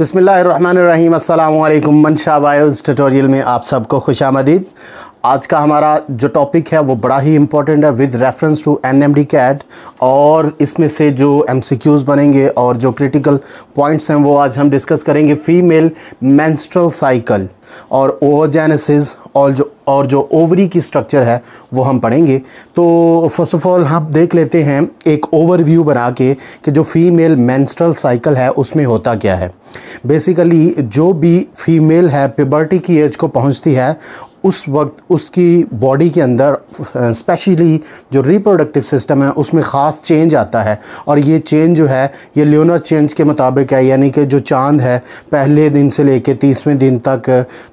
बसमिल अल्लाम मनशा BIOS tutorial में आप सबको खुश आमदीद आज का हमारा जो टॉपिक है वो बड़ा ही इम्पॉर्टेंट है with reference to N M D CAT और इसमें से जो एम सी क्यूज़ बनेंगे और जो क्रिटिकल पॉइंट्स हैं वो आज हम डिस्कस करेंगे फीमेल मैंस्ट्रल साइकिल और ओजेनेसिस और जो और जो ओवरी की स्ट्रक्चर है वो हम पढ़ेंगे तो फर्स्ट ऑफ ऑल हम देख लेते हैं एक ओवरव्यू बना के कि जो फीमेल मैंस्ट्रल साइकिल है उसमें होता क्या है बेसिकली जो भी फीमेल है पिबर्टी की एज को पहुंचती है उस वक्त उसकी बॉडी के अंदर स्पेशली जो रिप्रोडक्टिव सिस्टम है उसमें ख़ास चेंज आता है और ये चेंज जो है ये ल्यूनर चेंज के मुताबिक है यानी कि जो चांद है पहले दिन से लेके तीसवें दिन तक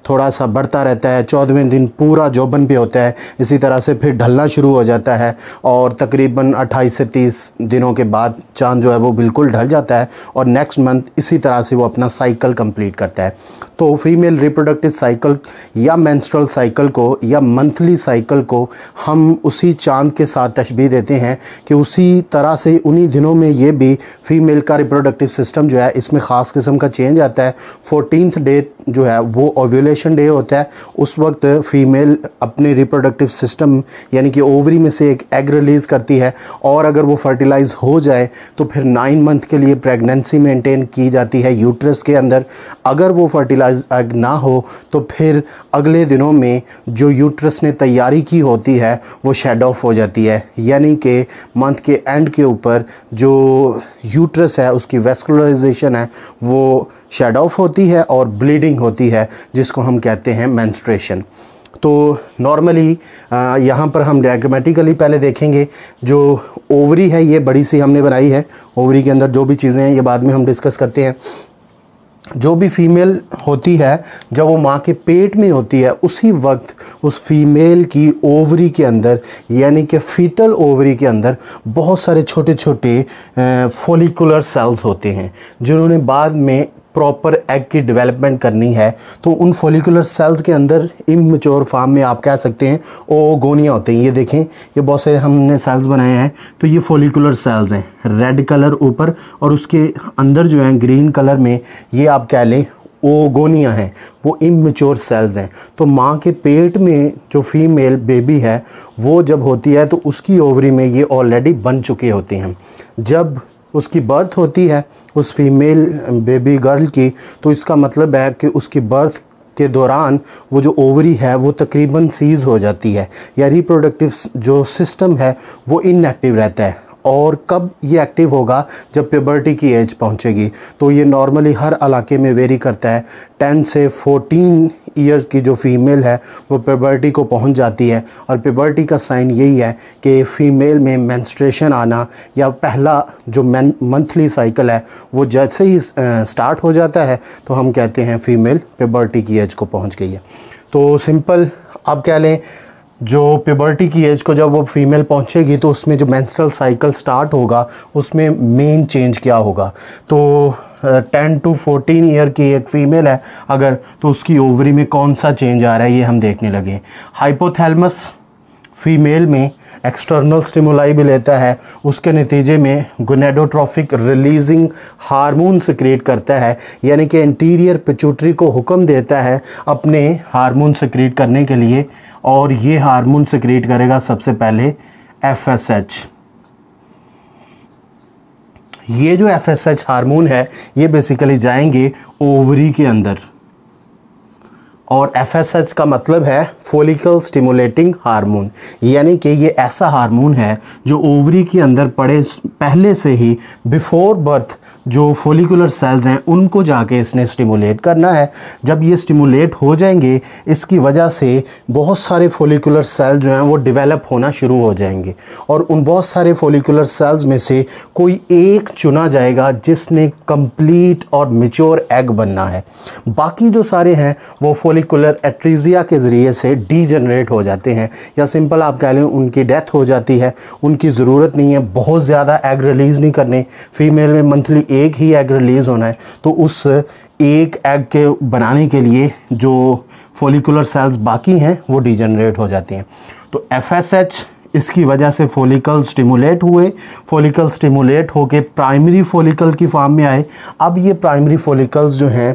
थोड़ा सा बढ़ता रहता है चौदहवें दिन पूरा जोबन पे होता है इसी तरह से फिर ढलना शुरू हो जाता है और तकरीबन अट्ठाईस से तीस दिनों के बाद चाँद जो है वो बिल्कुल ढल जाता है और नेक्स्ट मंथ इसी तरह से वो अपना साइकिल कम्प्लीट करता है तो फीमेल रिप्रोडक्टिव साइकिल या मैंस्ट्रल साइकिल साइकिल को या मंथली साइकिल को हम उसी चांद के साथ तशबी देते हैं कि उसी तरह से उन्हीं दिनों में ये भी फीमेल का रिप्रोडक्टिव सिस्टम जो है इसमें ख़ास किस्म का चेंज आता है फोटीन डे जो है वो ओव्यूलेशन डे होता है उस वक्त फ़ीमेल अपने रिप्रोडक्टिव सिस्टम यानी कि ओवरी में से एक एग रिलीज़ करती है और अगर वो फर्टिलाइज़ हो जाए तो फिर नाइन मंथ के लिए प्रेगनेंसी मेंटेन की जाती है यूट्रस के अंदर अगर वो फर्टिलाइज एग ना हो तो फिर अगले दिनों में में जो यूट्रस ने तैयारी की होती है वो शेड ऑफ हो जाती है यानी कि मंथ के एंड के ऊपर जो यूट्रस है उसकी वेस्कुलराइजेशन है वो शेड ऑफ होती है और ब्लीडिंग होती है जिसको हम कहते हैं मैंस्ट्रेशन तो नॉर्मली यहाँ पर हम डायग्रामेटिकली पहले देखेंगे जो ओवरी है ये बड़ी सी हमने बनाई है ओवरी के अंदर जो भी चीज़ें हैं ये बाद में हम डिस्कस करते हैं जो भी फीमेल होती है जब वो माँ के पेट में होती है उसी वक्त उस फीमेल की ओवरी के अंदर यानी कि फीटल ओवरी के अंदर बहुत सारे छोटे छोटे फोलिकुलर सेल्स होते हैं जिन्होंने बाद में प्रॉपर एग की डेवलपमेंट करनी है तो उन फॉलिकुलर सेल्स के अंदर इमेच्योर फार्म में आप कह सकते हैं ओगोनिया होते हैं ये देखें ये बहुत सारे हमने सेल्स बनाए हैं तो ये फॉलिकुलर सेल्स हैं रेड कलर ऊपर और उसके अंदर जो है ग्रीन कलर में ये आप कह लें ओगोनिया हैं वो इमेच्योर सेल्स हैं तो माँ के पेट में जो फीमेल बेबी है वो जब होती है तो उसकी ओवरी में ये ऑलरेडी बन चुके होते हैं जब उसकी बर्थ होती है उस फीमेल बेबी गर्ल की तो इसका मतलब है कि उसकी बर्थ के दौरान वो जो ओवरी है वो तकरीबन सीज़ हो जाती है या रिप्रोडक्टिव जो सिस्टम है वो इनएक्टिव रहता है और कब ये एक्टिव होगा जब प्योबर्टी की एज पहुंचेगी तो ये नॉर्मली हर इलाके में वेरी करता है टेन से फोटीन ईयर्स की जो फीमेल है वो प्योबर्टी को पहुंच जाती है और प्योबर्टी का साइन यही है कि फ़ीमेल में मैंस्ट्रेशन आना या पहला जो मंथली साइकिल है वो जैसे ही स्टार्ट हो जाता है तो हम कहते हैं फ़ीमेल प्योबर्टी की एज को पहुँच गई है तो सिंपल आप कह लें जो प्यबर्टी की एज को जब वो फीमेल पहुंचेगी तो उसमें जो मैंस्ट्रल साइकिल स्टार्ट होगा उसमें मेन चेंज क्या होगा तो टेन टू फोर्टीन ईयर की एक फ़ीमेल है अगर तो उसकी ओवरी में कौन सा चेंज आ रहा है ये हम देखने लगे हाइपोथैलमस फीमेल में एक्सटर्नल स्टिमुलाई भी लेता है उसके नतीजे में गुनेडोट्रॉफिक रिलीजिंग हार्मोन सिक्रिएट करता है यानी कि इंटीरियर पिचूटरी को हुक्म देता है अपने हार्मोन सिक्रिएट करने के लिए और ये हार्मोन सिक्रिएट करेगा सबसे पहले एफ एस एच ये जो एफ एस एच हारमोन है ये बेसिकली जाएंगे ओवरी के अंदर और एफ का मतलब है फोलिकल स्टिमुलेटिंग हार्मोन यानी कि ये ऐसा हार्मोन है जो ओवरी के अंदर पड़े पहले से ही बिफोर बर्थ जो फोलिकुलर सेल्स हैं उनको जाके इसने स्टिमुलेट करना है जब ये स्टिमुलेट हो जाएंगे इसकी वजह से बहुत सारे फोलिकुलर सेल जो हैं वो डेवलप होना शुरू हो जाएंगे और उन बहुत सारे फोलिकुलर सेल्स में से कोई एक चुना जाएगा जिसने कंप्लीट और मेच्योर एग बनना है बाकी जो सारे हैं वो फोलिकुलर एट्रीजिया के ज़रिए से डीजनरेट हो जाते हैं या सिंपल आप कह लें उनकी डेथ हो जाती है उनकी ज़रूरत नहीं है बहुत ज़्यादा एग रिलीज़ नहीं करने फीमेल में मंथली एक ही एग रिलीज़ होना है तो उस एक एग के बनाने के लिए जो फोलिकुलर सेल्स बाकी हैं वो डीजनरेट हो जाती हैं तो एफ एस एच इसकी वजह से फोलिकल स्टिमुलेट हुए फोलिकल स्टिमुलेट होके प्राइमरी फोलिकल की फॉर्म में आए अब ये प्राइमरी फोलिकल्स जो हैं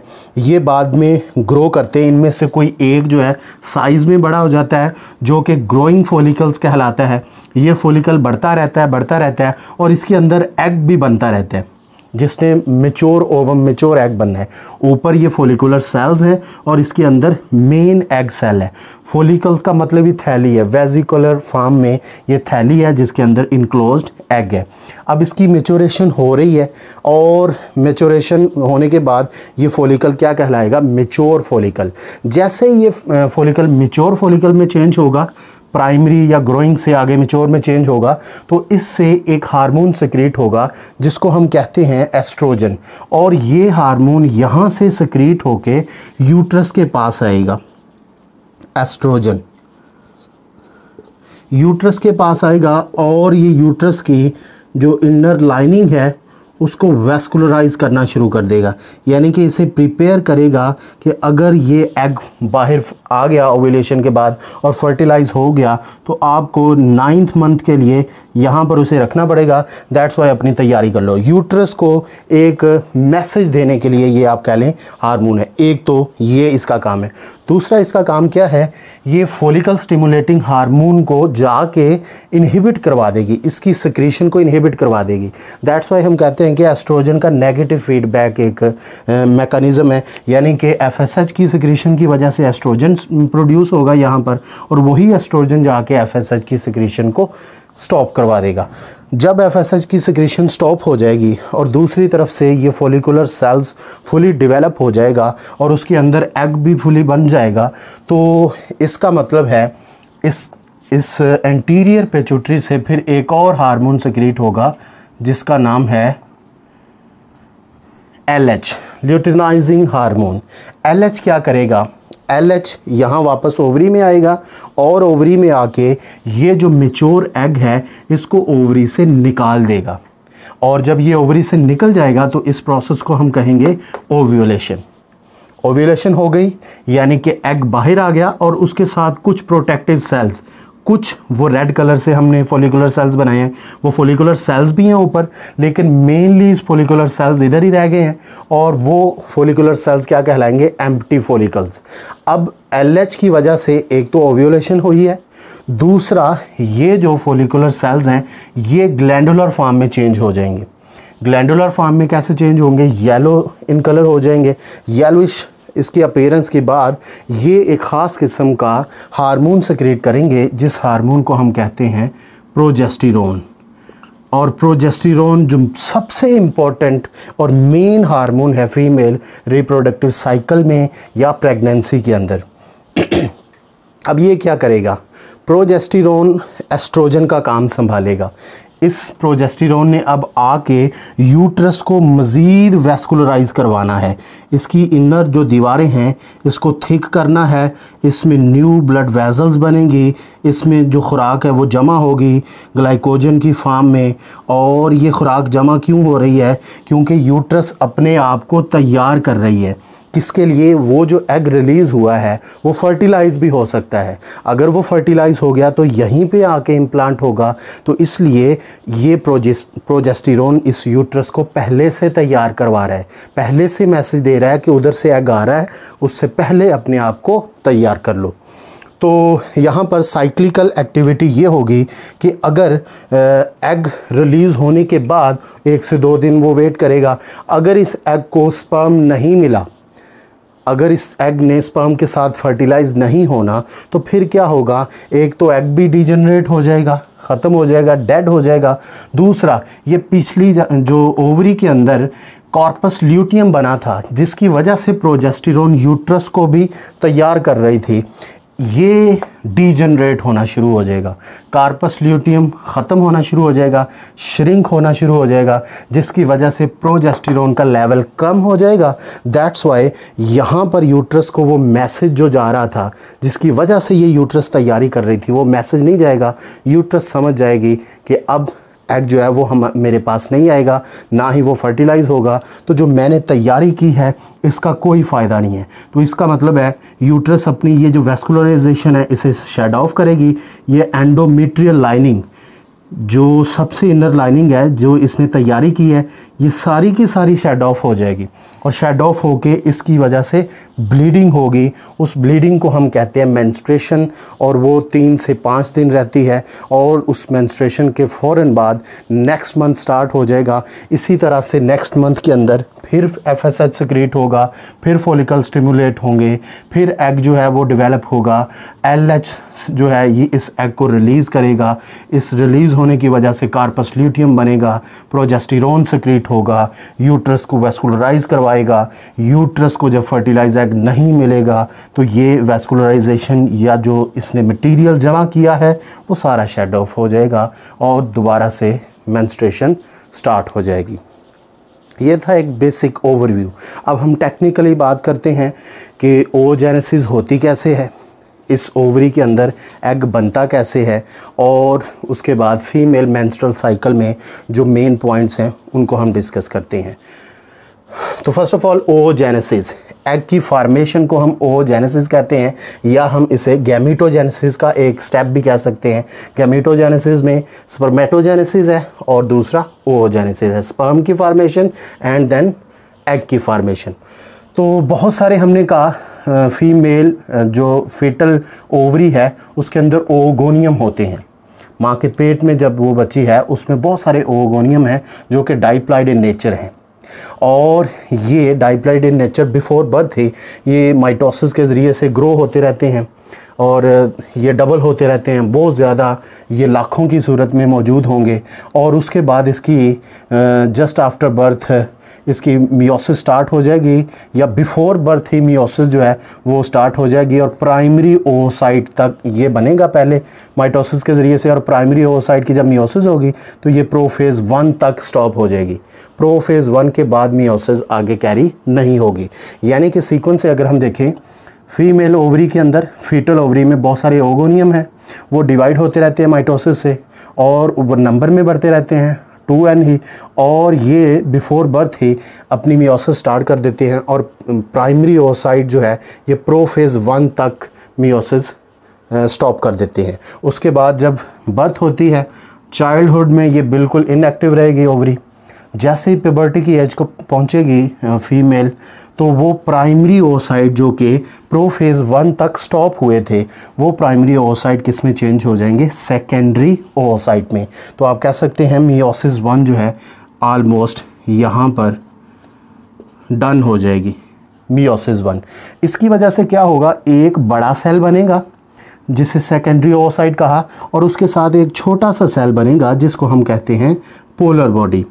ये बाद में ग्रो करते हैं इनमें से कोई एक जो है साइज़ में बड़ा हो जाता है जो कि ग्रोइंग फोलिकल्स कहलाता है ये फोलिकल बढ़ता रहता है बढ़ता रहता है और इसके अंदर एग भी बनता रहता है जिसने मेच्योर ओवम मेच्योर एग बनना है ऊपर ये फोलिकुलर सेल्स हैं और इसके अंदर मेन एग सेल है फोलिकल्स का मतलब ही थैली है वेजिकुलर फार्म में ये थैली है जिसके अंदर इनक्लोज एग है अब इसकी मेचोरेशन हो रही है और मेचोरेशन होने के बाद ये फोलिकल क्या कहलाएगा मेच्योर फोलिकल जैसे ये फोलिकल मेच्योर फोलिकल में चेंज होगा प्राइमरी या ग्रोइंग से आगे मिच्योर में चेंज होगा तो इससे एक हार्मोन सिक्रिएट होगा जिसको हम कहते हैं एस्ट्रोजन और ये हार्मोन यहाँ से सक्रिएट होके यूट्रस के पास आएगा एस्ट्रोजन यूट्रस के पास आएगा और ये यूट्रस की जो इनर लाइनिंग है उसको वेस्कुलराइज करना शुरू कर देगा यानी कि इसे प्रिपेयर करेगा कि अगर ये एग बाहर आ गया ओविलेशन के बाद और फर्टिलाइज़ हो गया तो आपको नाइन्थ मंथ के लिए यहाँ पर उसे रखना पड़ेगा दैट्स वाई अपनी तैयारी कर लो यूट्रस को एक मैसेज देने के लिए ये आप कह लें हारमोन है एक तो ये इसका काम है दूसरा इसका काम क्या है ये फोलिकल स्टिमुलेटिंग हारमोन को जाके इनहिबिट करवा देगी इसकी सक्रीशन को इनहिबिट करवा देगी दैट्स वाई हम कहते हैं हैं कि एस्ट्रोजन का नेगेटिव फीडबैक एक मैकेनिज़्म है यानी कि एफएसएच की सिक्रीशन की वजह से एस्ट्रोजन प्रोड्यूस होगा यहाँ पर और वही एस्ट्रोजन जाके एफएसएच की सिक्रीशन को स्टॉप करवा देगा जब एफ की सिक्रीशन स्टॉप हो जाएगी और दूसरी तरफ से ये फोलिकुलर सेल्स फुली डिवेलप हो जाएगा और उसके अंदर एग भी फुली बन जाएगा तो इसका मतलब है इस इस एंटीरियर पेचुटरी से फिर एक और हार्मोन सिक्रीट होगा जिसका नाम है L H luteinising hormone L H क्या करेगा एल एच यहाँ वापस ओवरी में आएगा और ओवरी में आके ये जो मेच्योर एग है इसको ओवरी से निकाल देगा और जब ये ओवरी से निकल जाएगा तो इस प्रोसेस को हम कहेंगे ओव्यूलेशन ओव्यूलेशन हो गई यानी कि एग बाहर आ गया और उसके साथ कुछ प्रोटेक्टिव सेल्स कुछ वो रेड कलर से हमने फोलिकुलर सेल्स बनाए हैं वो फोलिकुलर सेल्स भी हैं ऊपर लेकिन मेनली फोलिकुलर सेल्स इधर ही रह गए हैं और वो फोलिकुलर सेल्स क्या कहलाएंगे एम्प्टी फोलिकल्स अब एलएच की वजह से एक तो ओव्यूलेशन हुई है दूसरा ये जो फोलिकुलर सेल्स हैं ये ग्लैंडुलर फॉर्म में चेंज हो जाएंगे ग्लैंडुलर फॉर्म में कैसे चेंज होंगे येलो इन कलर हो जाएंगे येलोइश इसके अपेयरेंस के बाद ये एक ख़ास किस्म का हार्मोन सेक्रेट करेंगे जिस हार्मोन को हम कहते हैं प्रोजेस्टिरोन और प्रोजेस्टिरोन जो सबसे इम्पॉर्टेंट और मेन हार्मोन है फीमेल रिप्रोडक्टिव साइकिल में या प्रेगनेंसी के अंदर अब ये क्या करेगा प्रोजेस्टिरोन एस्ट्रोजन का काम संभालेगा इस प्रोजेस्टिरोन ने अब आके यूट्रस को मज़ीद वेस्कुलराइज करवाना है इसकी इनर जो दीवारें हैं इसको थिक करना है इसमें न्यू ब्लड वेजल्स बनेंगी इसमें जो खुराक है वो जमा होगी ग्लाइकोजन की फार्म में और ये खुराक जमा क्यों हो रही है क्योंकि यूट्रस अपने आप को तैयार कर रही है किसके लिए वो जो एग रिलीज़ हुआ है वो फर्टिलाइज़ भी हो सकता है अगर वो फर्टिलाइज़ हो गया तो यहीं पे आके इम्प्लांट होगा तो इसलिए ये प्रोजेस्ट प्रोजेस्टिरोन इस यूट्रस को पहले से तैयार करवा रहा है पहले से मैसेज दे रहा है कि उधर से एग आ रहा है उससे पहले अपने आप को तैयार कर लो तो यहाँ पर साइक्लिकल एक्टिविटी ये होगी कि अगर एग रिलीज़ होने के बाद एक से दो दिन वो वेट करेगा अगर इस एग को स्पर्म नहीं मिला अगर इस एग ने स्पर्म के साथ फर्टिलाइज नहीं होना तो फिर क्या होगा एक तो एग भी डिजनरेट हो जाएगा ख़त्म हो जाएगा डेड हो जाएगा दूसरा ये पिछली जो ओवरी के अंदर कॉर्पस ल्यूटियम बना था जिसकी वजह से प्रोजेस्टिरोन यूट्रस को भी तैयार कर रही थी ये डीजनरेट होना शुरू हो जाएगा कार्पस ल्यूटियम ख़त्म होना शुरू हो जाएगा श्रिंक होना शुरू हो जाएगा जिसकी वजह से प्रोजेस्टिरोन का लेवल कम हो जाएगा दैट्स वाई यहाँ पर यूट्रस को वो मैसेज जो जा रहा था जिसकी वजह से ये यूट्रस तैयारी कर रही थी वो मैसेज नहीं जाएगा यूट्रस समझ जाएगी कि अब एग जो है वो हम मेरे पास नहीं आएगा ना ही वो फर्टिलाइज़ होगा तो जो मैंने तैयारी की है इसका कोई फ़ायदा नहीं है तो इसका मतलब है यूट्रस अपनी ये जो वेस्कुलराइजेशन है इसे शेड ऑफ करेगी ये एंडोमीट्रियल लाइनिंग जो सबसे इनर लाइनिंग है जो इसने तैयारी की है ये सारी की सारी शेड ऑफ हो जाएगी और शेड ऑफ होके इसकी वजह से ब्लीडिंग होगी उस ब्लीडिंग को हम कहते हैं मैंस्ट्रेशन और वो तीन से पाँच दिन रहती है और उस मैंस्ट्रेशन के फ़ौर बाद नेक्स्ट मंथ स्टार्ट हो जाएगा इसी तरह से नेक्स्ट मंथ के अंदर फिर एफ एस एच सिक्रीट होगा फिर फोलिकल स्टिमुलेट होंगे फिर एग जो है वो डिवेलप होगा एल एच जो है ये इस एग को रिलीज़ करेगा इस रिलीज़ होने की वजह से कार्पस ल्यूटियम बनेगा प्रोजेस्टिरोन सिक्रीट होगा यूट्रस को वेस्कुलराइज करवाएगा यूट्रस को जब फर्टिलाइज एग नहीं मिलेगा तो ये वेस्कुलराइजेशन या जो इसने मटीरियल जमा किया है वो सारा शेड ऑफ हो जाएगा और दोबारा से मैंस्ट्रेशन स्टार्ट हो जाएगी ये था एक बेसिक ओवरव्यू अब हम टेक्निकली बात करते हैं कि ओजेनेसिस होती कैसे है इस ओवरी के अंदर एग बनता कैसे है और उसके बाद फीमेल मेंस्ट्रुअल साइकिल में जो मेन पॉइंट्स हैं उनको हम डिस्कस करते हैं तो first of all oogenesis egg की फार्मेशन को हम ओजेनेसिस कहते हैं या हम इसे गैमिटोजेनेसिस का एक स्टेप भी कह सकते हैं गैमिटोजेनेसिस में स्पर्मेटोजेनेसिस है और दूसरा ओजेनेसिस है स्पर्म की फार्मेशन एंड देन एग की फार्मेशन तो बहुत सारे हमने कहा फीमेल जो फेटल ओवरी है उसके अंदर ओगोनियम होते हैं माँ के पेट में जब वो बच्ची है उसमें बहुत सारे ओगोनियम हैं जो कि डाइप्लाइड इन नेचर हैं और ये diploid in nature before birth ही ये माइटोसिस के ज़रिए से ग्रो होते रहते हैं और ये डबल होते रहते हैं बहुत ज़्यादा ये लाखों की सूरत में मौजूद होंगे और उसके बाद इसकी जस्ट आफ्टर बर्थ इसकी मियोसिस स्टार्ट हो जाएगी या बिफोर बर्थ ही मियोसिस जो है वो स्टार्ट हो जाएगी और प्राइमरी ओसाइट तक ये बनेगा पहले माइटोसिस के ज़रिए से और प्राइमरी ओसाइट की जब मियोसिस होगी तो ये प्रोफेज़ वन तक स्टॉप हो जाएगी प्रोफेज़ वन के बाद मियोसिस आगे कैरी नहीं होगी यानी कि सीक्वेंस से अगर हम देखें फीमेल ओवरी के अंदर फीटल ओवरी में बहुत सारे ओगोनियम हैं वो डिवाइड होते रहते हैं माइटोसिस से और नंबर में बढ़ते रहते हैं टू एन ही और ये बिफोर बर्थ ही अपनी मियोसिस स्टार्ट कर देते हैं और प्राइमरी ओसाइट जो है ये प्रो फेज़ वन तक मियोसिस स्टॉप कर देते हैं उसके बाद जब बर्थ होती है चाइल्डहुड में ये बिल्कुल इनएक्टिव रहेगी ओवरी जैसे ही पिबर्टी की एज को पहुंचेगी फीमेल तो वो प्राइमरी ओसाइट जो कि प्रो फेज़ वन तक स्टॉप हुए थे वो प्राइमरी ओसाइट किस में चेंज हो जाएंगे सेकेंडरी ओसाइट में तो आप कह सकते हैं मियोसिस वन जो है आलमोस्ट यहाँ पर डन हो जाएगी मियोसिस वन इसकी वजह से क्या होगा एक बड़ा सेल बनेगा जिसे सेकेंडरी ओसाइट कहा और उसके साथ एक छोटा सा सेल बनेगा जिसको हम कहते हैं पोलर बॉडी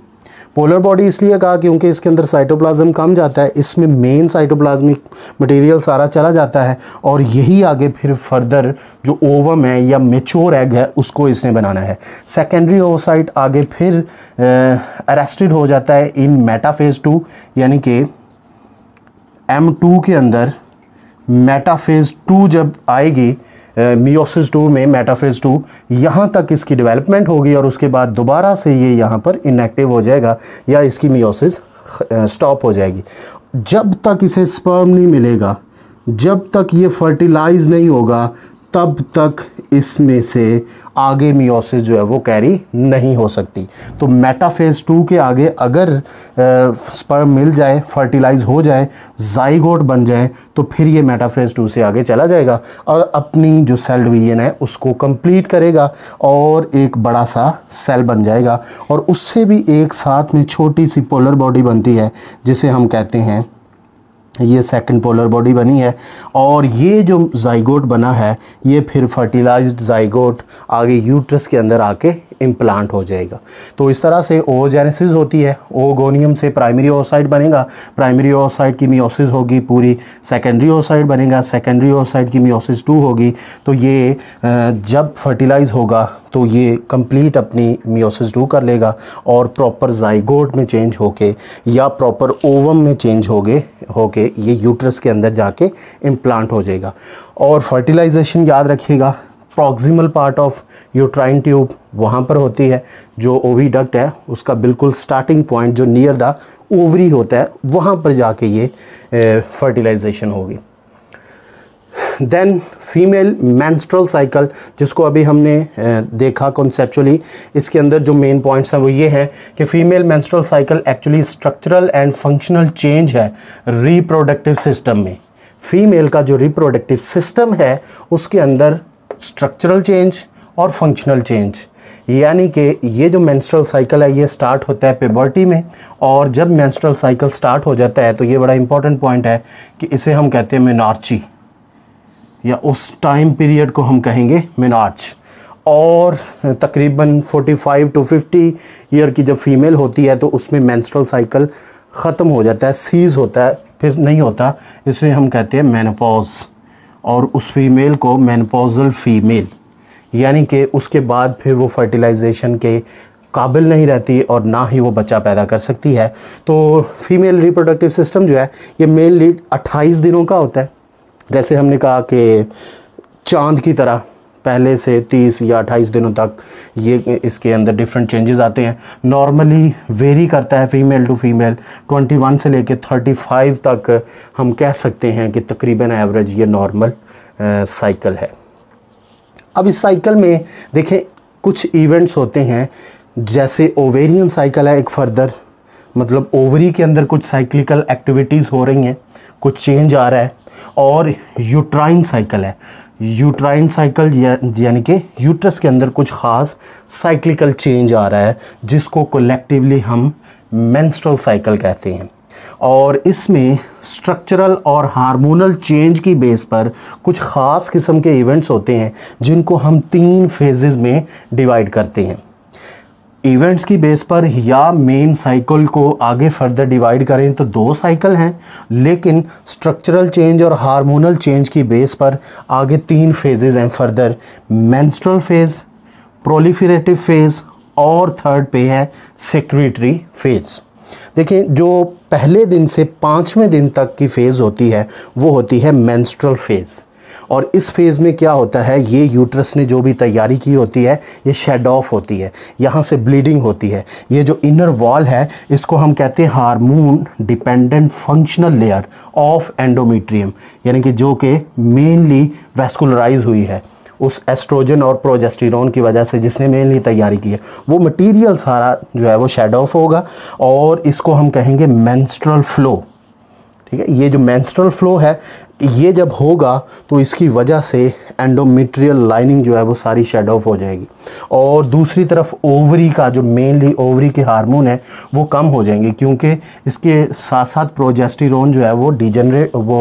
पोलर बॉडी इसलिए कहा क्योंकि इसके अंदर साइटोप्लाज्म कम जाता है इसमें मेन साइटोप्लाज्मिक मटेरियल सारा चला जाता है और यही आगे फिर फर्दर जो ओवम है या मेच्योर एग है उसको इसने बनाना है सेकेंडरी ओवसाइट आगे फिर अरेस्टेड हो जाता है इन मेटाफेज टू यानी कि एम टू के अंदर मेटाफेज टू जब आएगी मियोसिस टू में मेटाफेज टू यहाँ तक इसकी डेवलपमेंट होगी और उसके बाद दोबारा से ये यहाँ पर इनएक्टिव हो जाएगा या इसकी मियोसिस स्टॉप हो जाएगी जब तक इसे स्पर्म नहीं मिलेगा जब तक ये फर्टिलाइज नहीं होगा तब तक इसमें से आगे मियोसिस जो है वो कैरी नहीं हो सकती तो मेटाफेज टू के आगे अगर स्पर्म मिल जाए फर्टिलाइज हो जाए जाइगोट बन जाए तो फिर ये मेटाफेज टू से आगे चला जाएगा और अपनी जो सेल डिवीजन है उसको कंप्लीट करेगा और एक बड़ा सा सेल बन जाएगा और उससे भी एक साथ में छोटी सी पोलर बॉडी बनती है जिसे हम कहते हैं ये सेकंड पोलर बॉडी बनी है और ये जो जाइगोट बना है ये फिर फर्टिलाइज्ड जाइगोट आगे यूट्रस के अंदर आके इम्प्लांट हो जाएगा तो इस तरह से ओजेनेसिस होती है ओगोनियम से प्राइमरी ओसाइड बनेगा प्राइमरी ओसाइड की मियोसिस होगी पूरी सेकेंडरी ओसाइड बनेगा सेकेंडरी ओसाइड की मियोसिस टू होगी तो ये जब फर्टिलाइज़ होगा तो ये कंप्लीट अपनी मियोसिस डू कर लेगा और प्रॉपर जाइगोड में चेंज होके या प्रॉपर ओवम में चेंज हो गए होके ये यूट्रस के अंदर जाके इम्प्लांट हो जाएगा और फर्टिलाइजेशन याद रखिएगा proximal part of uterine tube वहाँ पर होती है जो ओवीडक्ट है उसका बिल्कुल स्टार्टिंग पॉइंट जो नियर द ओवरी होता है वहाँ पर जाके ये फर्टिलाइजेशन होगी देन फीमेल मैंस्ट्रल साइकिल जिसको अभी हमने देखा कॉन्सेपचुअली इसके अंदर जो मेन पॉइंट्स हैं वो ये है कि female menstrual cycle actually structural and functional change है रिप्रोडक्टिव सिस्टम में फीमेल का जो रिप्रोडक्टिव सिस्टम है उसके अंदर स्ट्रक्चरल चेंज और फंक्शनल चेंज यानी कि ये जो मैंस्ट्रल साइकिल है ये स्टार्ट होता है पेबर्टी में और जब मैंस्ट्रल साइकिल स्टार्ट हो जाता है तो ये बड़ा इंपॉर्टेंट पॉइंट है कि इसे हम कहते हैं मिनार्ची या उस टाइम पीरियड को हम कहेंगे मिनार्च और तकरीबन 45 टू 50 ईयर की जब फीमेल होती है तो उसमें मैंस्ट्रल साइकिल ख़त्म हो जाता है सीज़ होता है फिर नहीं होता इसे हम कहते हैं मैनोपॉज और उस फीमेल को मैनोपॉजल फीमेल यानी कि उसके बाद फिर वो फर्टिलाइजेशन के काबिल नहीं रहती और ना ही वो बच्चा पैदा कर सकती है तो फीमेल रिप्रोडक्टिव सिस्टम जो है ये मेनली 28 दिनों का होता है जैसे हमने कहा कि चांद की तरह पहले से 30 या 28 दिनों तक ये इसके अंदर डिफरेंट चेंजेस आते हैं नॉर्मली वेरी करता है फ़ीमेल टू फीमेल 21 से लेके 35 तक हम कह सकते हैं कि तकरीबन एवरेज ये नॉर्मल साइकिल है अब इस साइकिल में देखें कुछ इवेंट्स होते हैं जैसे ओवेरियन साइकिल है एक फर्दर मतलब ओवरी के अंदर कुछ साइक्लिकल एक्टिविटीज़ हो रही हैं कुछ चेंज आ रहा है और यूट्राइन साइकिल है यूट्राइन साइकिल या, यानी कि यूट्रस के अंदर कुछ ख़ास साइक्लिकल चेंज आ रहा है जिसको कलेक्टिवली हम मेंस्ट्रुअल साइकिल कहते हैं और इसमें स्ट्रक्चरल और हार्मोनल चेंज की बेस पर कुछ ख़ास किस्म के इवेंट्स होते हैं जिनको हम तीन फेजेस में डिवाइड करते हैं इवेंट्स की बेस पर या मेन साइकिल को आगे फर्दर डिवाइड करें तो दो साइकिल हैं लेकिन स्ट्रक्चरल चेंज और हार्मोनल चेंज की बेस पर आगे तीन फेजेस हैं further menstrual phase proliferative phase और थर्ड पे है सेक्रेटरी फेज़ देखिए जो पहले दिन से पाँचवें दिन तक की फ़ेज़ होती है वो होती है मेंस्ट्रुअल फेज़ और इस फेज़ में क्या होता है ये यूट्रस ने जो भी तैयारी की होती है ये शेड ऑफ होती है यहाँ से ब्लीडिंग होती है ये जो इनर वॉल है इसको हम कहते हैं hormone dependent functional layer of endometrium यानी कि जो कि मेनली वेस्कुलराइज हुई है उस एस्ट्रोजन और प्रोजेस्टिरोन की वजह से जिसने मेनली तैयारी की है वो मटीरियल सारा जो है वो शेड ऑफ होगा और इसको हम कहेंगे मैंस्ट्रल फ्लो ठीक है ये जो मैंस्ट्रल फ्लो है ये जब होगा तो इसकी वजह से एंडोमेट्रियल लाइनिंग जो है वो सारी शेड ऑफ हो जाएगी और दूसरी तरफ ओवरी का जो मेनली ओवरी के हार्मोन है वो कम हो जाएंगे क्योंकि इसके साथ साथ प्रोजेस्टिरोन जो है वो डिजनरेट वो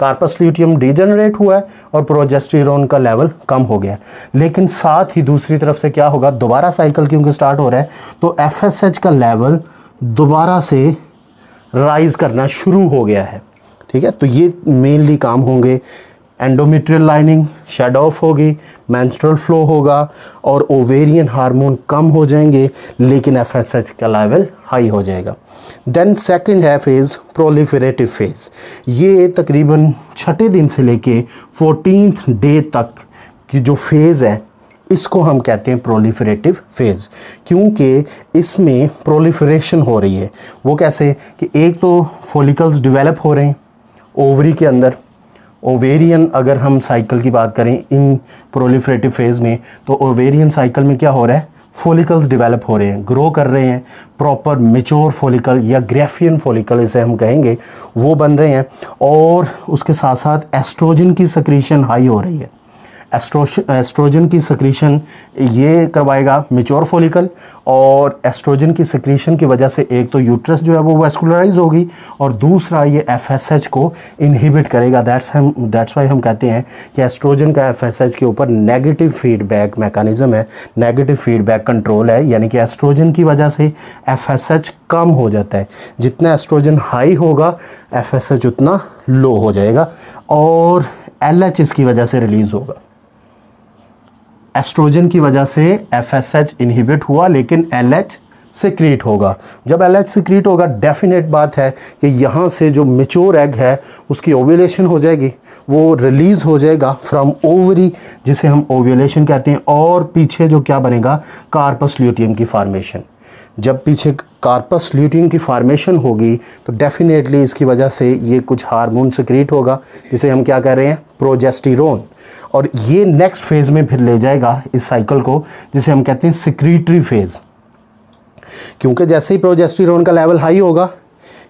कार्पस ल्यूटियम डिजनरेट हुआ है और प्रोजेस्टिरोन का लेवल कम हो गया लेकिन साथ ही दूसरी तरफ से क्या होगा दोबारा साइकिल क्योंकि स्टार्ट हो रहा है तो एफ का लेवल दोबारा से राइज करना शुरू हो गया है ठीक है तो ये मेनली काम होंगे एंडोमेट्रियल लाइनिंग शेड ऑफ होगी मैंस्ट्रल फ्लो होगा और ओवेरियन हार्मोन कम हो जाएंगे लेकिन एफ एस एच का लेवल हाई हो जाएगा देन सेकेंड है फेज़ प्रोलीफरेटिव फेज़ ये तकरीबन छठे दिन से लेके फोर्टीन डे तक की जो फेज़ है इसको हम कहते हैं प्रोलिफरेटिव फेज़ क्योंकि इसमें प्रोलिफरेशन हो रही है वो कैसे कि एक तो फोलिकल्स डिवेलप हो रहे हैं ओवरी के अंदर ओवेरियन अगर हम साइकिल की बात करें इन प्रोलिफरेटिव फेज़ में तो ओवेरियन साइकिल में क्या हो रहा है फोलिकल्स डिवेलप हो रहे हैं ग्रो कर रहे हैं प्रॉपर मेच्योर फोलिकल या ग्रेफियन फोलिकल इसे हम कहेंगे वो बन रहे हैं और उसके साथ साथ एस्ट्रोजन की सक्रीशन हाई हो रही है एस्ट्रोजन की सक्रीशन ये करवाएगा मेच्योर फोलिकल और एस्ट्रोजन की सक्रीशन की वजह से एक तो यूट्रस जो है वो वेस्कुलराइज होगी और दूसरा ये एफएसएच को इनहिबिट करेगा दैट्स हम दैट्स वाई हम कहते हैं कि एस्ट्रोजन का एफएसएच के ऊपर नेगेटिव फीडबैक मैकानिज़म है नेगेटिव फीडबैक कंट्रोल है यानी कि एस्ट्रोजन की वजह से एफ कम हो जाता है जितना एस्ट्रोजन हाई होगा एफ उतना लो हो जाएगा और एल एच इसकी वजह से रिलीज़ होगा एस्ट्रोजन की वजह से एफ एस एच इनहिबिट हुआ लेकिन एल एच सिक्रीट होगा जब एल एच सिक्रीट होगा डेफिनेट बात है कि यहाँ से जो मेच्योर एग है उसकी ओव्यूलेशन हो जाएगी वो रिलीज़ हो जाएगा फ्रॉम ओवरी जिसे हम ओव्यूलेशन कहते हैं और पीछे जो क्या बनेगा कार्पस ल्यूटियम की फार्मेशन जब पीछे कार्पस ल्यूटियम की फार्मेशन होगी तो डेफिनेटली इसकी वजह से ये कुछ हारमोन सिक्रीट होगा जिसे हम क्या कह रहे हैं प्रोजेस्टिरोन और ये नेक्स्ट फेज़ में फिर ले जाएगा इस साइकिल को जिसे हम कहते हैं सिक्रीटरी फेज़ क्योंकि जैसे ही प्रोजेस्टिरोन का लेवल हाई होगा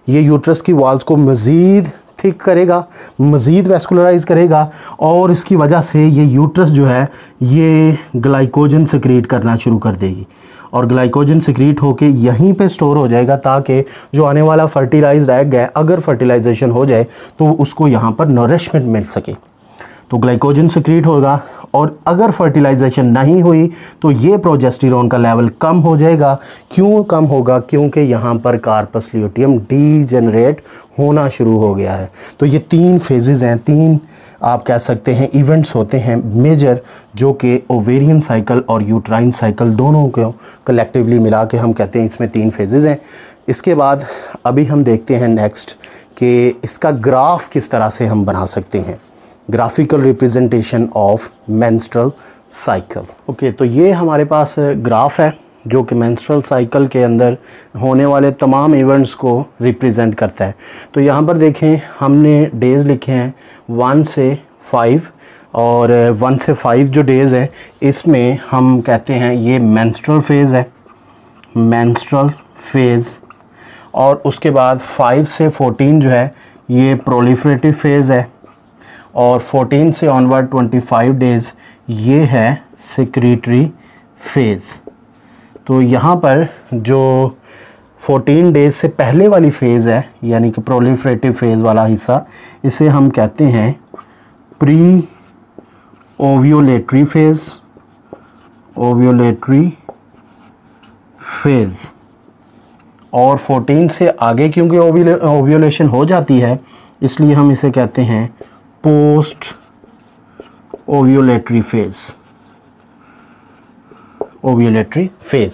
ये यूट्रस की वॉल्स को मज़ीद थिक करेगा मज़ीद वेस्कुलराइज करेगा और इसकी वजह से ये यूट्रस जो है ये ग्लाइकोजन सिक्रीट करना शुरू कर देगी और ग्लाइकोजन सिक्रीट होके यहीं पे स्टोर हो जाएगा ताकि जो आने वाला फर्टिलाइज्ड एग है अगर फर्टिलाइजेशन हो जाए तो उसको यहाँ पर नरिशमेंट मिल सके तो ग्लाइकोजन सिक्रीट होगा और अगर फर्टिलाइजेशन नहीं हुई तो ये प्रोजेस्टिरोन का लेवल कम हो जाएगा क्यों कम होगा क्योंकि यहाँ पर कार्पस ल्यूटियम जनरेट होना शुरू हो गया है तो ये तीन फेजेज़ हैं तीन आप कह सकते हैं इवेंट्स होते हैं मेजर जो कि ओवेरियन साइकिल और यूट्राइन साइकिल दोनों को कलेक्टिवली मिला के हम कहते हैं इसमें तीन फेजेज़ हैं इसके बाद अभी हम देखते हैं नेक्स्ट कि इसका ग्राफ किस तरह से हम बना सकते हैं graphical representation of menstrual cycle okay तो ये हमारे पास ग्राफ है जो कि मैंस्ट्रल साइकिल के अंदर होने वाले तमाम इवेंट्स को रिप्रेजेंट करता है तो यहाँ पर देखें हमने डेज़ लिखे हैं वन से फाइव और वन से फाइव जो डेज़ हैं इसमें हम कहते हैं ये मैंस्ट्रल फेज़ है मैंस्ट्रल फेज़ और उसके बाद फाइव से फोटीन जो है ये प्रोलीफरेटिव फेज़ है और 14 से ऑनवर्ड 25 डेज़ ये है सिक्रीटरी फेज़ तो यहाँ पर जो 14 डेज से पहले वाली फेज़ है यानी कि प्रोलिफ्रेटिव फेज़ वाला हिस्सा इसे हम कहते हैं pre ovulatory phase ovulatory phase और 14 से आगे क्योंकि ओवियोलेशन हो जाती है इसलिए हम इसे कहते हैं post ovulatory phase ovulatory phase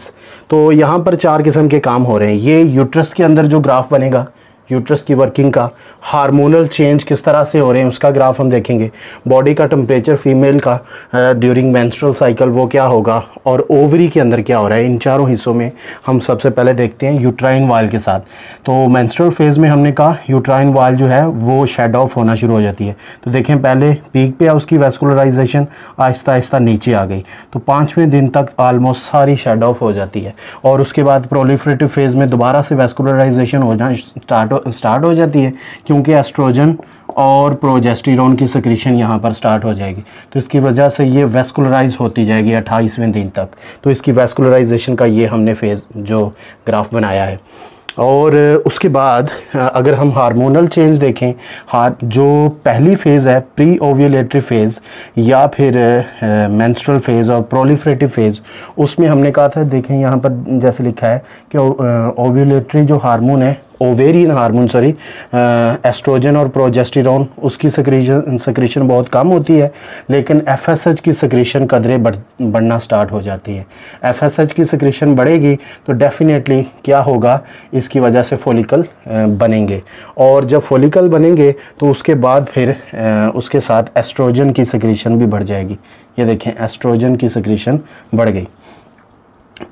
तो यहाँ पर चार किस्म के काम हो रहे हैं ये यूट्रस के अंदर जो ग्राफ बनेगा यूट्रस की वर्किंग का हार्मोनल चेंज किस तरह से हो रहे हैं उसका ग्राफ हम देखेंगे बॉडी का टेम्परेचर फीमेल का ड्यूरिंग मैंस्ट्रल साइकिल वो क्या होगा और ओवरी के अंदर क्या हो रहा है इन चारों हिस्सों में हम सबसे पहले देखते हैं यूट्राइन वाल के साथ तो मैंस्ट्रल फेज़ में हमने कहा यूट्राइन वाल जो है वो शेड ऑफ होना शुरू हो जाती है तो देखें पहले पीक पे उसकी वेस्कुलराइजेशन आहिस्ता आहिस्ता नीचे आ गई तो पाँचवें दिन तक आलमोस्ट सारी शेड ऑफ हो जाती है और उसके बाद प्रोलिफ्रेटिव फेज़ में दोबारा से वेस्कुलराइजेशन होना स्टार्ट स्टार्ट हो जाती है क्योंकि एस्ट्रोजन और प्रोजेस्टिरोन की सिक्रीशन यहाँ पर स्टार्ट हो जाएगी तो इसकी वजह से ये वेस्कुलराइज होती जाएगी अट्ठाईसवें दिन तक तो इसकी वेस्कुलराइजेशन का ये हमने फेज़ जो ग्राफ बनाया है और उसके बाद अगर हम हार्मोनल चेंज देखें हार जो पहली फ़ेज़ है प्री ओव्यूलेटरी फ़ेज़ या फिर मैंस्ट्रल फ़ेज़ और प्रोलीफ्रेटिव फ़ेज़ उसमें हमने कहा था देखें यहाँ पर जैसे लिखा है कि ओव्यूलेटरी जो हार्मोन है ओवेरियन हार्मोन सॉरी एस्ट्रोजन और प्रोजेस्टिरोन उसकी सक्रीशन सक्रीशन बहुत कम होती है लेकिन एफएसएच की सक्रीशन कदरे बढ़ बढ़ना स्टार्ट हो जाती है एफएसएच की सक्रीशन बढ़ेगी तो डेफिनेटली क्या होगा इसकी वजह से फोलिकल uh, बनेंगे और जब फोलिकल बनेंगे तो उसके बाद फिर uh, उसके साथ एस्ट्रोजन की सक्रीशन भी बढ़ जाएगी ये देखें एस्ट्रोजन की सक्रीशन बढ़ गई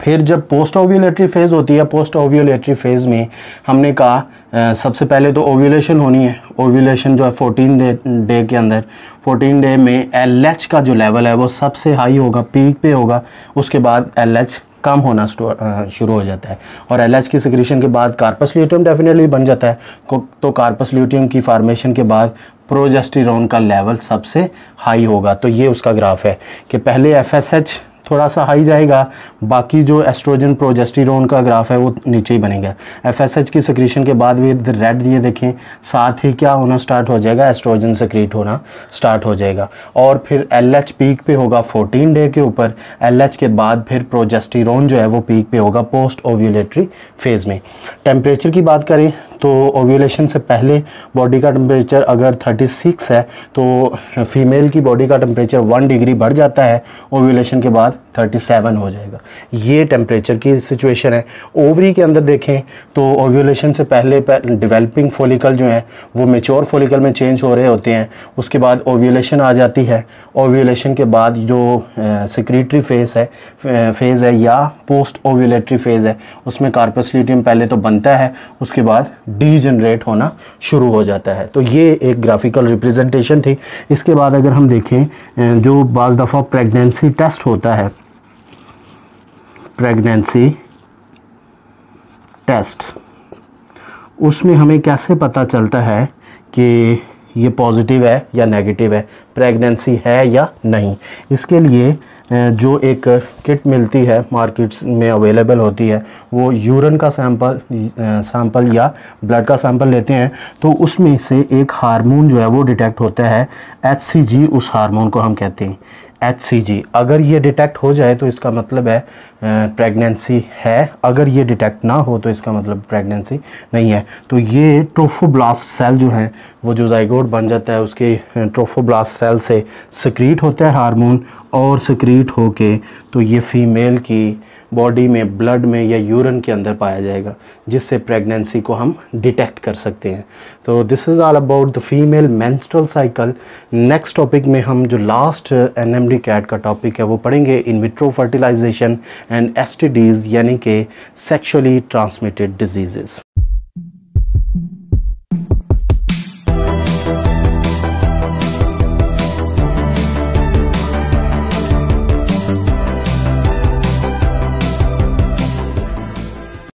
फिर जब पोस्ट ओव्यूलेटरी फेज़ होती है पोस्ट ओव्यूलेटरी फेज़ में हमने कहा सबसे पहले तो ओव्यूलेशन होनी है ओव्यूलेशन जो है 14 डे डे के अंदर 14 डे में एल का जो लेवल है वो सबसे हाई होगा पीक पे होगा उसके बाद एल कम होना शुरू हो जाता है और एल की सिक्रीशन के बाद कार्पस ल्यूटियम डेफिनेटली बन जाता है तो कार्पस ल्यूटियम की फार्मेशन के बाद प्रोजेस्टिरोन का लेवल सबसे हाई होगा तो ये उसका ग्राफ है कि पहले एफ थोड़ा सा हाई जाएगा बाकी जो एस्ट्रोजन प्रोजेस्टिरोन का ग्राफ है वो नीचे ही बनेगा एफएसएच की सिक्रीशन के बाद भी रेड ये देखें साथ ही क्या होना स्टार्ट हो जाएगा एस्ट्रोजन सिक्रीट होना स्टार्ट हो जाएगा और फिर एल पीक पे होगा 14 डे के ऊपर एल के बाद फिर प्रोजेस्टिरोन जो है वो पीक पे होगा पोस्ट ओव्यूलेटरी फेज़ में टेम्परेचर की बात करें तो ओव्यूलेशन से पहले बॉडी का टेम्परेचर अगर 36 है तो फीमेल की बॉडी का टेम्परेचर वन डिग्री बढ़ जाता है ओव्यूलेशन के बाद 37 हो जाएगा ये टेम्परेचर की सिचुएशन है ओवरी के अंदर देखें तो ओव्यूलेशन से पहले डेवलपिंग फोलिकल जो हैं वो मेच्योर फोलिकल में चेंज हो रहे होते हैं उसके बाद ओव्यूलेशन आ जाती है ओव्यूलेशन के बाद जो सिक्रीटरी फेज है फेज़ है या पोस्ट ओव्यूलेटरी फेज़ है उसमें कार्पस ल्यूटियम पहले तो बनता है उसके बाद डीजनरेट होना शुरू हो जाता है तो ये एक ग्राफिकल रिप्रेजेंटेशन थी इसके बाद अगर हम देखें जो बज दफ़ा प्रेगनेंसी टेस्ट होता है प्रेगनेंसी टेस्ट उसमें हमें कैसे पता चलता है कि ये पॉजिटिव है या नेगेटिव है प्रेगनेंसी है या नहीं इसके लिए जो एक किट मिलती है मार्केट्स में अवेलेबल होती है वो यूरन का सैंपल सैंपल या ब्लड का सैंपल लेते हैं तो उसमें से एक हार्मोन जो है वो डिटेक्ट होता है एच उस हार्मोन को हम कहते हैं एच अगर ये डिटेक्ट हो जाए तो इसका मतलब है प्रेगनेंसी है अगर ये डिटेक्ट ना हो तो इसका मतलब प्रेगनेंसी नहीं है तो ये ट्रोफोब्लास्ट सेल जो हैं वो जो जाइगोड बन जाता है उसके ट्रोफोब्लास्ट सेल से सक्रीट होता है हार्मोन और सक्रीट होके तो ये फीमेल की बॉडी में ब्लड में या यूरिन के अंदर पाया जाएगा जिससे प्रेगनेंसी को हम डिटेक्ट कर सकते हैं तो this is all about the female menstrual cycle next topic में हम जो last N M D cat का टॉपिक है वो पढ़ेंगे in vitro fertilization and S यानी कि सेक्शुअली ट्रांसमिटेड डिजीज़